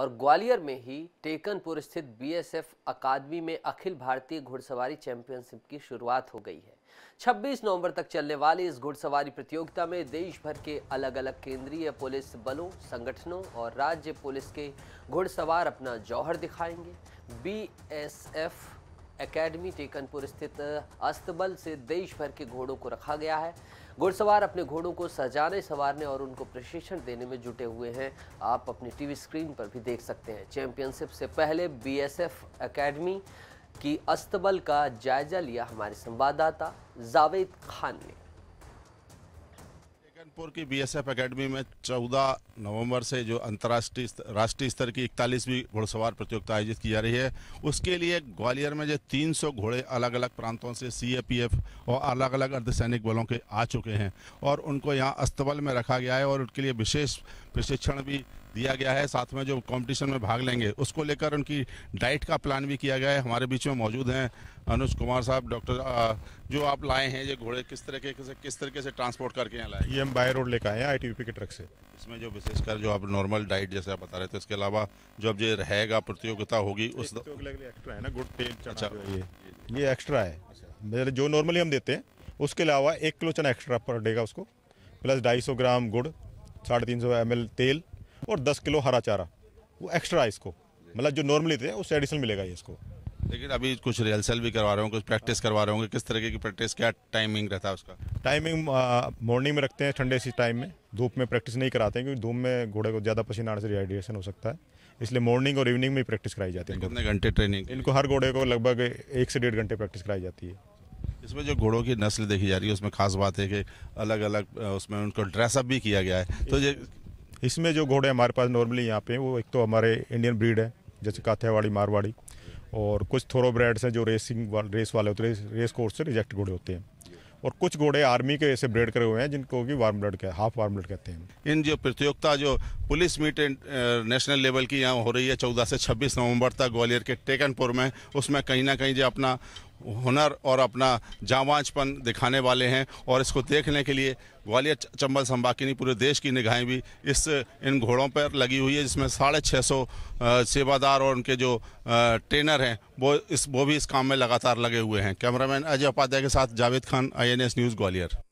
और ग्वालियर में ही टेकनपुर स्थित बीएसएफ अकादमी में अखिल भारतीय घुड़सवारी चैंपियनशिप की शुरुआत हो गई है 26 नवंबर तक चलने वाली इस घुड़सवारी प्रतियोगिता में देश भर के अलग अलग केंद्रीय पुलिस बलों संगठनों और राज्य पुलिस के घुड़सवार अपना जौहर दिखाएंगे बीएसएफ एकेडमी टेकनपुर स्थित अस्तबल से देश भर के घोड़ों को रखा गया है घुड़सवार अपने घोड़ों को सजाने संवारने और उनको प्रशिक्षण देने में जुटे हुए हैं आप अपनी टीवी स्क्रीन पर भी देख सकते हैं चैंपियनशिप से पहले बीएसएफ एकेडमी की अस्तबल का जायजा लिया हमारे संवाददाता जावेद खान ने कनपुर की बीएसएफ एकेडमी में 14 नवंबर से जो अंतर्राष्ट्रीय राष्ट्रीय स्तर की इकतालीसवीं घुड़सवार प्रतियोगिता आयोजित की जा रही है उसके लिए ग्वालियर में जो 300 घोड़े अलग अलग प्रांतों से सीएपीएफ और अलग अलग अर्धसैनिक बलों के आ चुके हैं और उनको यहाँ अस्तबल में रखा गया है और उनके लिए विशेष प्रशिक्षण भी दिया गया है साथ में जो कंपटीशन में भाग लेंगे उसको लेकर उनकी डाइट का प्लान भी किया गया है हमारे बीच में मौजूद हैं अनुज कुमार साहब डॉक्टर जो आप लाए हैं ये घोड़े किस तरह के किस तरीके से ट्रांसपोर्ट करके यहाँ लाए ये हम बाय रोड लेकर आए हैं आई के ट्रक से इसमें जो विशेषकर जो आप नॉर्मल डाइट जैसे आप बता रहे थे इसके अलावा जो अब ये रहेगा प्रतियोगिता होगी उस एक्स्ट्रा तो अच्छा। है ये एक्स्ट्रा है मतलब जो नॉर्मली हम देते हैं उसके अलावा एक किलो चना एक्स्ट्रा पर डेगा उसको प्लस ढाई सौ ग्राम गुड़ साढ़े तीन सौ एम तेल और दस किलो हरा चारा वो एक्स्ट्रा है इसको मतलब जो नॉर्मली थे उससे एडिशनल मिलेगा ये इसको लेकिन अभी कुछ रिहर्सल भी करवा रहे होंगे कुछ प्रैक्टिस करवा रहे होंगे किस तरीके की प्रैक्टिस क्या टाइमिंग रहता है उसका टाइमिंग मॉर्निंग में रखते हैं ठंडे सी टाइम में धूप में प्रैक्टिस नहीं कराते हैं क्योंकि धूप में घोड़े को ज़्यादा पसीना आने से रिहाइड्रेशन हो सकता है इसलिए मॉर्निंग और इवनिंग में प्रैक्टिस कराई जाती है कितने घंटे ट्रेनिंग इनको हर घोड़े को लगभग एक से डेढ़ घंटे प्रैक्टिस कराई जाती है इसमें जो घोड़ों की नस्ल देखी जा रही है उसमें खास बात है कि अलग अलग उसमें उनको ड्रेसअप भी किया गया है तो ये इसमें जो घोड़े हमारे पास नॉर्मली यहाँ पे वो एक तो हमारे इंडियन ब्रीड है जैसे काथियावाड़ी मारवाड़ी और कुछ थोरो ब्रेड्स हैं जो रेसिंग वाल, रेस वाले होते हैं रेस कोर्स से रिजेक्ट घोड़े होते हैं और कुछ घोड़े आर्मी के ऐसे ब्रेड करे हुए हैं जिनको कि वार्म ब्लड कह हाफ वार्म ब्लड कहते हैं इन जो प्रतियोगिता जो पुलिस मीट नेशनल लेवल की यहाँ हो रही है चौदह से छब्बीस नवंबर तक ग्वालियर के टेकनपुर में उसमें कहीं ना कहीं जो अपना हुनर और अपना जावाजपन दिखाने वाले हैं और इसको देखने के लिए ग्वालियर चंबल संभाग की नहीं पूरे देश की निगाहें भी इस इन घोड़ों पर लगी हुई है जिसमें साढ़े छः सौ सेवादार और उनके जो ट्रेनर हैं वो इस वो भी इस काम में लगातार लगे हुए हैं कैमरामैन अजय उपाध्याय के साथ जावेद खान आई न्यूज़ ग्वालियर